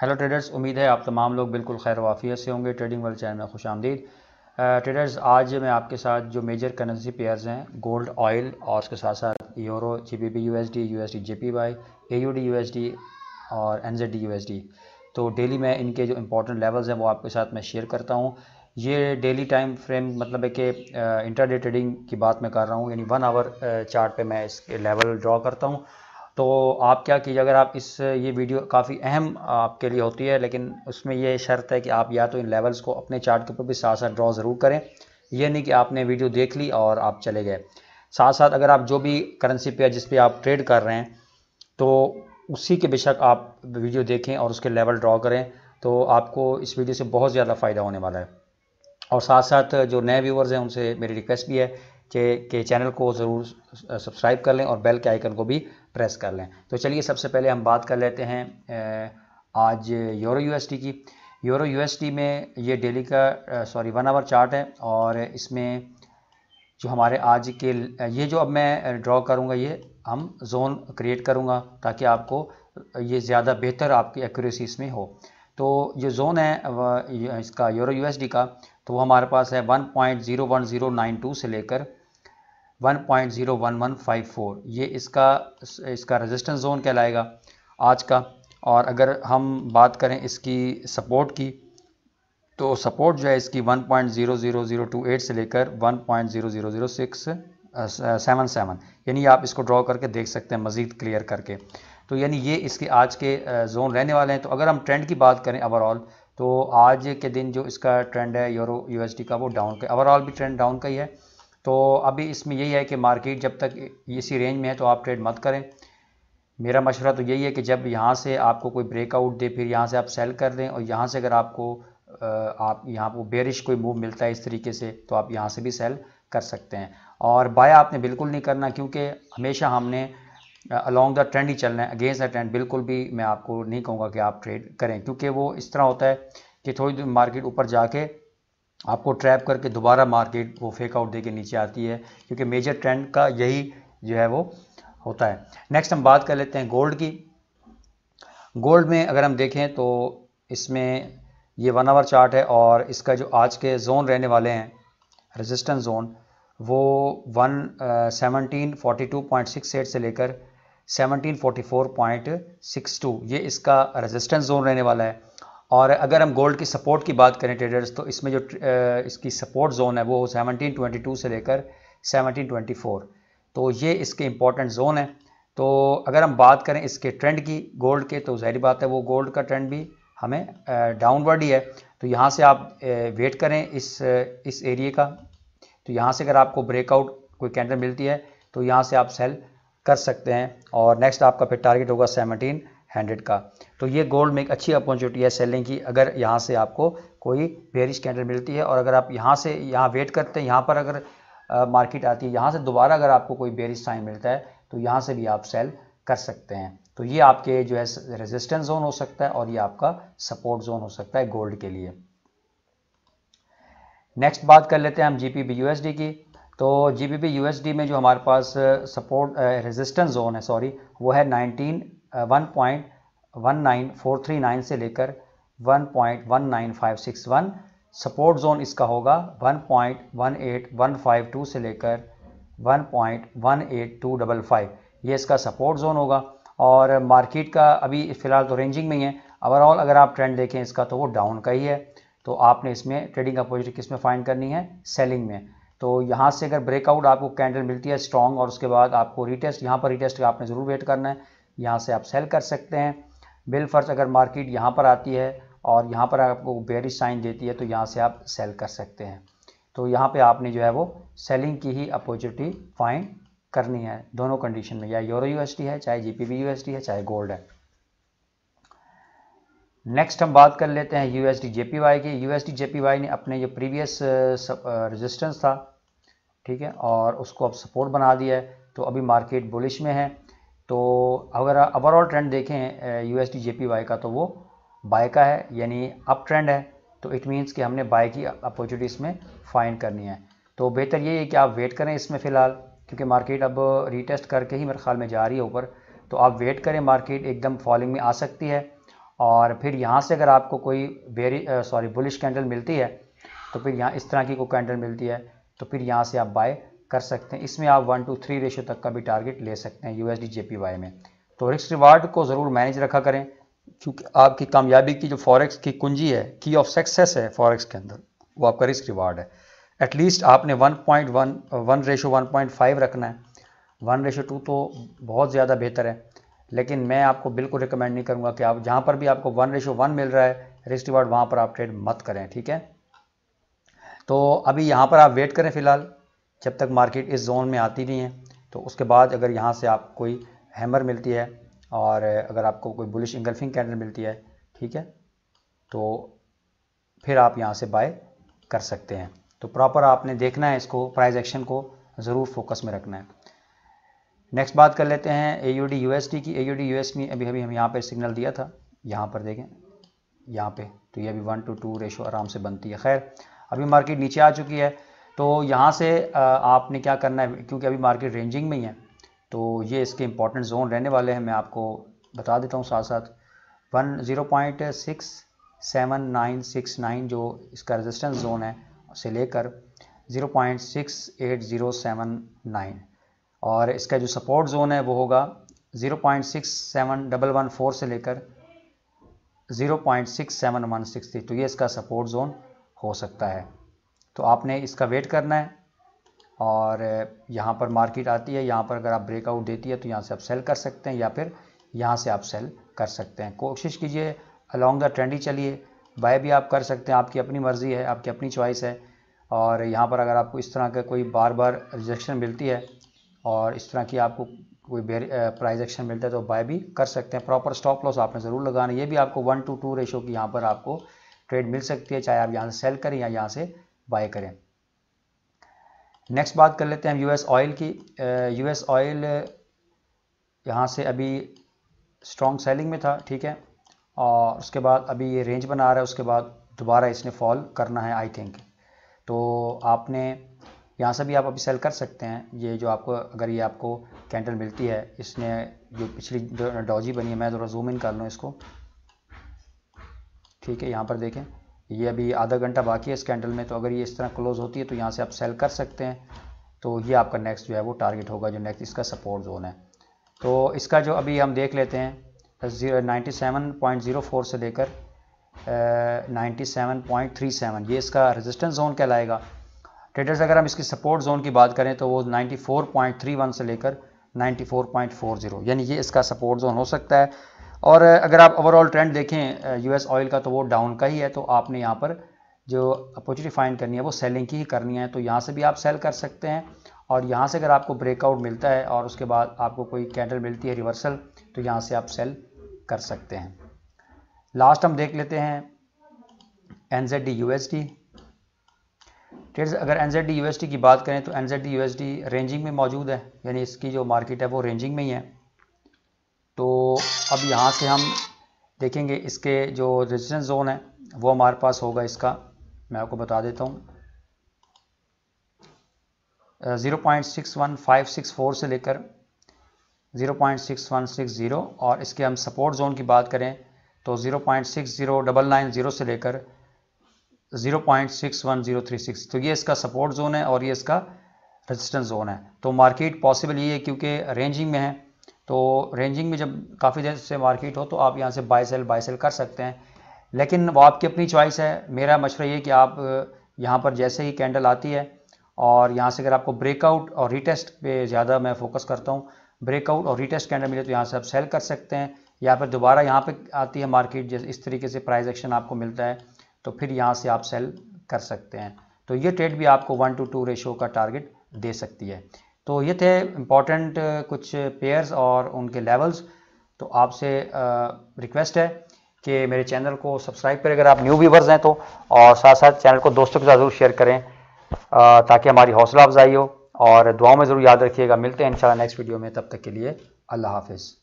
hello traders उम्मीद है आप तमाम लोग बिल्कुल खैर वाफियत से होंगे ट्रेडिंग वर्ल्ड चैनल में खुश आमदीद ट्रेडर्स आज मैं आपके साथ जो मेजर करेंसी पेयर्स हैं गोल्ड ऑयल और उसके साथ साथ euro G B P U S D U S D J P Y A U D U S D और N Z D U S D तो डेली मैं इनके जो इंपॉर्टेंट लेवल्स हैं वो आपके साथ मैं शेयर करता हूँ ये डेली टाइम फ्रेम मतलब है कि इंटरडे ट्रेडिंग की बात मैं कर रहा हूँ यानी वन आवर चार्ट पे मैं इसके लेवल ड्रॉ करता हूँ तो आप क्या कीजिए अगर आप इस ये वीडियो काफ़ी अहम आपके लिए होती है लेकिन उसमें ये शर्त है कि आप या तो इन लेवल्स को अपने चार्ट के ऊपर भी साथ साथ ड्रॉ ज़रूर करें ये नहीं कि आपने वीडियो देख ली और आप चले गए साथ साथ अगर आप जो भी करेंसी पेयर जिस पे आप ट्रेड कर रहे हैं तो उसी के बेशक आप वीडियो देखें और उसके लेवल ड्रॉ करें तो आपको इस वीडियो से बहुत ज़्यादा फ़ायदा होने वाला है और साथ साथ जो नए व्यूवर्स हैं उनसे मेरी रिक्वेस्ट भी है के चैनल को ज़रूर सब्सक्राइब कर लें और बेल के आइकन को भी प्रेस कर लें तो चलिए सबसे पहले हम बात कर लेते हैं आज यूरो यूएसडी की यूरो यूएसडी में ये डेली का सॉरी वन आवर चार्ट है और इसमें जो हमारे आज के ये जो अब मैं ड्रॉ करूँगा ये हम जोन क्रिएट करूँगा ताकि आपको ये ज़्यादा बेहतर आपकी एक्यूरेसी इसमें हो तो जो जोन है इसका यूरो यूएसडी का तो वो हमारे पास है 1.01092 से लेकर 1.01154 ये इसका इसका रेजिस्टेंस जोन कहलाएगा आज का और अगर हम बात करें इसकी सपोर्ट की तो सपोर्ट जो है इसकी 1.00028 से लेकर सेवन सेवन यानी आप इसको ड्रॉ करके देख सकते हैं मज़ीद क्लियर करके तो यानी ये इसके आज के जोन रहने वाले हैं तो अगर हम ट्रेंड की बात करें ओवरऑल तो आज के दिन जो इसका ट्रेंड है यूरो यूएसडी का वो डाउन का ओवरऑल भी ट्रेंड डाउन का ही है तो अभी इसमें यही है कि मार्केट जब तक इसी रेंज में है तो आप ट्रेड मत करें मेरा मशवरा तो यही है कि जब यहाँ से आपको कोई ब्रेकआउट दे फिर यहाँ से आप सेल कर दें और यहाँ से अगर आपको आप यहाँ को बेरिश कोई मूव मिलता है इस तरीके से तो आप यहाँ से भी सेल कर सकते हैं और बाय आपने बिल्कुल नहीं करना क्योंकि हमेशा हमने अलॉन्ग द ट्रेंड ही चलना है अगेंस्ट द ट्रेंड बिल्कुल भी मैं आपको नहीं कहूँगा कि आप ट्रेड करें क्योंकि वो इस तरह होता है कि थोड़ी देर मार्केट ऊपर जाके आपको ट्रैप करके दोबारा मार्केट वो फेक आउट दे के नीचे आती है क्योंकि मेजर ट्रेंड का यही जो है वो होता है नेक्स्ट हम बात कर लेते हैं गोल्ड की गोल्ड में अगर हम देखें तो इसमें ये वन आवर चार्ट है और इसका जो आज के जोन रहने वाले हैं रेजिस्टेंस जोन वो one seventeen forty two point six eight से लेकर seventeen forty four point six two ये इसका रेजिस्टेंस जोन रहने वाला है और अगर हम गोल्ड की सपोर्ट की बात करें ट्रेडर्स तो इसमें जो इसकी सपोर्ट जोन है वो 1722 से लेकर 1724 तो ये इसके इंपॉर्टेंट जोन है तो अगर हम बात करें इसके ट्रेंड की गोल्ड के तो जहरी बात है वो गोल्ड का ट्रेंड भी हमें डाउनवर्ड ही है तो यहाँ से आप वेट करें इस इस एरिए का तो यहाँ से अगर आपको ब्रेकआउट कोई कैंडल मिलती है तो यहाँ से आप सेल कर सकते हैं और नेक्स्ट आपका फिर टारगेट होगा सेवनटीन हंड्रेड का तो ये गोल्ड में एक अच्छी अपॉर्चुनिटी है सेलिंग की अगर यहाँ से आपको कोई बेरिश कैंडल मिलती है और अगर आप यहाँ से यहाँ वेट करते हैं यहाँ पर अगर मार्केट आती है यहाँ से दोबारा अगर आपको कोई बेरिश साइन मिलता है तो यहाँ से भी आप सेल कर सकते हैं तो ये आपके जो है रेजिस्टेंस जोन हो सकता है और ये आपका सपोर्ट जोन हो सकता है गोल्ड के लिए नेक्स्ट बात कर लेते हैं हम जी पी की तो जी पी में जो हमारे पास सपोर्ट रेजिस्टेंस जोन है सॉरी वो है नाइनटीन 1.19439 से लेकर 1.19561 सपोर्ट जोन इसका होगा 1.18152 से लेकर 1.18255 ये इसका सपोर्ट जोन होगा और मार्केट का अभी फ़िलहाल तो रेंजिंग में ही है ओवरऑल अगर आप ट्रेंड देखें इसका तो वो डाउन का ही है तो आपने इसमें ट्रेडिंग अपोजिट किस में फाइंड करनी है सेलिंग में तो यहाँ से अगर ब्रेकआउट आपको कैंडल मिलती है स्ट्रॉन्ग और उसके बाद आपको रीटेस्ट यहाँ पर रीटेस्ट का आपने ज़रूर वेट करना है यहाँ से आप सेल कर सकते हैं बिल फर्ज अगर मार्केट यहाँ पर आती है और यहाँ पर आपको बेरिश साइन देती है तो यहाँ से आप सेल कर सकते हैं तो यहाँ पे आपने जो है वो सेलिंग की ही अपॉर्चुनिटी फाइंड करनी है दोनों कंडीशन में या यूरो यूएसडी है चाहे जीपीबी यूएसडी है चाहे गोल्ड है नेक्स्ट हम बात कर लेते हैं यूएसडी जेपीवाई की यूएसडी जेपीवाई ने अपने जो प्रीवियस रेजिस्टेंस uh, uh, था ठीक है और उसको अब सपोर्ट बना दिया है तो अभी मार्केट बुलिश में है तो अगर ओवरऑल ट्रेंड देखें यू एस का तो वो बाय का है यानी अप ट्रेंड है तो इट मीन्स कि हमने बाय की अपॉर्चुनिटी इसमें फाइंड करनी है तो बेहतर ये है कि आप वेट करें इसमें फ़िलहाल क्योंकि मार्केट अब रीटेस्ट करके ही मेरे ख्याल में जा रही है ऊपर तो आप वेट करें मार्केट एकदम फॉलिंग में आ सकती है और फिर यहाँ से अगर आपको कोई वेरी सॉरी बुलिश कैंडल मिलती है तो फिर यहाँ इस तरह की कोई कैंडल मिलती है तो फिर यहाँ से आप बाय कर सकते हैं इसमें आप वन टू थ्री रेशो तक का भी टारगेट ले सकते हैं U S D J P Y में तो रिस्क रिवार्ड को ज़रूर मैनेज रखा करें क्योंकि आपकी कामयाबी की जो फॉरेक्स की कुंजी है की ऑफ सक्सेस है फॉरेक्स के अंदर वो आपका रिस्क रिवार्ड है एटलीस्ट आपने one point one one ratio one point five रखना है वन रेशो टू तो बहुत ज़्यादा बेहतर है लेकिन मैं आपको बिल्कुल रिकमेंड नहीं करूँगा कि आप जहाँ पर भी आपको वन रेशो वन मिल रहा है रिस्क रिवार्ड वहाँ पर आप ट्रेड मत करें ठीक है तो अभी यहाँ पर आप वेट करें फिलहाल जब तक मार्केट इस जोन में आती नहीं है तो उसके बाद अगर यहाँ से आप कोई हैमर मिलती है और अगर आपको कोई बुलिश इंगल्फिंग कैंडल मिलती है ठीक है तो फिर आप यहाँ से बाय कर सकते हैं तो प्रॉपर आपने देखना है इसको प्राइस एक्शन को ज़रूर फोकस में रखना है नेक्स्ट बात कर लेते हैं A U D U S की A U D U S में अभी अभी हम यहाँ पर सिग्नल दिया था यहाँ पर देखें यहाँ पे तो ये अभी वन टू टू रेशो आराम से बनती है खैर अभी मार्केट नीचे आ चुकी है तो यहाँ से आपने क्या करना है क्योंकि अभी मार्केट रेंजिंग में ही है तो ये इसके इंपॉर्टेंट जोन रहने वाले हैं मैं आपको बता देता हूँ साथ साथ one zero point six seven nine six nine जो इसका रेजिस्टेंस जोन है उसे लेकर zero point six eight zero seven nine और इसका जो सपोर्ट जोन है वो होगा zero point six seven double one four से लेकर zero point six seven one six three तो ये इसका सपोर्ट जोन हो सकता है तो आपने इसका वेट करना है और यहाँ पर मार्केट आती है यहाँ पर अगर आप ब्रेकआउट देती है तो यहाँ से आप सेल कर सकते हैं या फिर यहाँ से आप सेल कर सकते हैं कोशिश कीजिए अलॉन्ग द ट्रेंड ही चलिए बाय भी आप कर सकते हैं आपकी अपनी मर्ज़ी है आपकी अपनी चॉइस है और यहाँ पर अगर आपको इस तरह का कोई बार बार रिजेक्शन मिलती है और इस तरह की आपको कोई प्राइज एक्शन मिलता है तो बाय भी कर सकते हैं प्रॉपर स्टॉप लॉस आपने ज़रूर लगाना ये भी आपको वन टू टू रेशो की यहाँ पर आपको ट्रेड मिल सकती है चाहे आप यहाँ से सेल करें या यहाँ से बाय करें नेक्स्ट बात कर लेते हैं हम यूएस ऑयल की यूएस ऑयल यहाँ से अभी स्ट्रॉन्ग सेलिंग में था ठीक है और उसके बाद अभी ये रेंज बना रहा है उसके बाद दोबारा इसने फॉल करना है आई थिंक तो आपने यहाँ से भी आप अभी सेल कर सकते हैं ये जो आपको अगर ये आपको कैंडल मिलती है इसने जो पिछली डॉजी बनी है मैं थोड़ा जूम इन कर लूँ इसको ठीक है यहाँ पर देखें ये अभी आधा घंटा बाकी है इस कैंडल में तो अगर ये इस तरह क्लोज होती है तो यहाँ से आप सेल कर सकते हैं तो ये आपका नेक्स्ट जो है वो टारगेट होगा जो नेक्स्ट इसका सपोर्ट जोन है तो इसका जो अभी हम देख लेते हैं zero ninety seven point zero four से लेकर ninety seven point three seven ये इसका रजिस्टेंस जोन कहलाएगा ट्रेडर्स अगर हम इसकी सपोर्ट जोन की बात करें तो वो ninety four point three one से लेकर ninety four point four zero यानी ये इसका सपोर्ट जोन हो सकता है और अगर आप ओवरऑल ट्रेंड देखें यूएस ऑयल का तो वो डाउन का ही है तो आपने यहाँ पर जो अपॉर्चुनिटी फाइंड करनी है वो सेलिंग की ही करनी है तो यहाँ से भी आप सेल कर सकते हैं और यहाँ से अगर आपको ब्रेकआउट मिलता है और उसके बाद आपको कोई कैंडल मिलती है रिवर्सल तो यहाँ से आप सेल कर सकते हैं लास्ट हम देख लेते हैं N Z D U S D trades अगर N Z D U S D की बात करें तो N Z D U S D ranging में मौजूद है यानी इसकी जो मार्केट है वो रेंजिंग में ही है तो अब यहाँ से हम देखेंगे इसके जो रेजिस्टेंस जोन है वो हमारे पास होगा इसका मैं आपको बता देता हूँ zero point six one five six four से लेकर zero point six one six zero और इसके हम सपोर्ट जोन की बात करें तो zero point six zero double nine zero से लेकर zero point six one zero three six तो ये इसका सपोर्ट जोन है और ये इसका रेजिस्टेंस जोन है तो मार्केट पॉसिबल ये है क्योंकि रेंजिंग में है तो रेंजिंग में जब काफ़ी देर से मार्केट हो तो आप यहाँ से बाय सेल बाय सेल कर सकते हैं लेकिन वो आपकी अपनी चॉइस है मेरा मशवरा ये कि आप यहाँ पर जैसे ही कैंडल आती है और यहाँ से अगर आपको ब्रेकआउट और रिटेस्ट पे ज़्यादा मैं फोकस करता हूँ ब्रेकआउट और रिटेस्ट कैंडल मिले तो यहाँ से आप सेल कर सकते हैं या फिर दोबारा यहाँ पर आती है मार्केट जैसे इस तरीके से प्राइज एक्शन आपको मिलता है तो फिर यहाँ से आप सेल कर सकते हैं तो ये ट्रेड भी आपको वन टू टू रेशो का टारगेट दे सकती है तो ये थे इम्पॉर्टेंट कुछ पेयर्स और उनके लेवल्स तो आपसे रिक्वेस्ट है कि मेरे चैनल को सब्सक्राइब करें अगर आप न्यू व्यूवर्स हैं तो और साथ साथ चैनल को दोस्तों के साथ ज़रूर शेयर करें ताकि हमारी हौसला अफजाई हो और दुआओं में ज़रूर याद रखिएगा मिलते हैं इंशाल्लाह नेक्स्ट वीडियो में तब तक के लिए अल्लाह हाफिज़